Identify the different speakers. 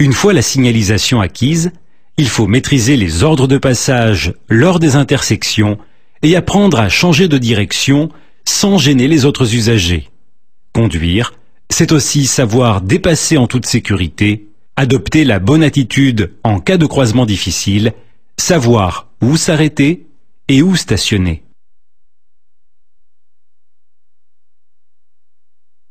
Speaker 1: Une fois la signalisation acquise, il faut maîtriser les ordres de passage lors des intersections et apprendre à changer de direction sans gêner les autres usagers. Conduire, c'est aussi savoir dépasser en toute sécurité, adopter la bonne attitude en cas de croisement difficile, savoir où s'arrêter et où stationner.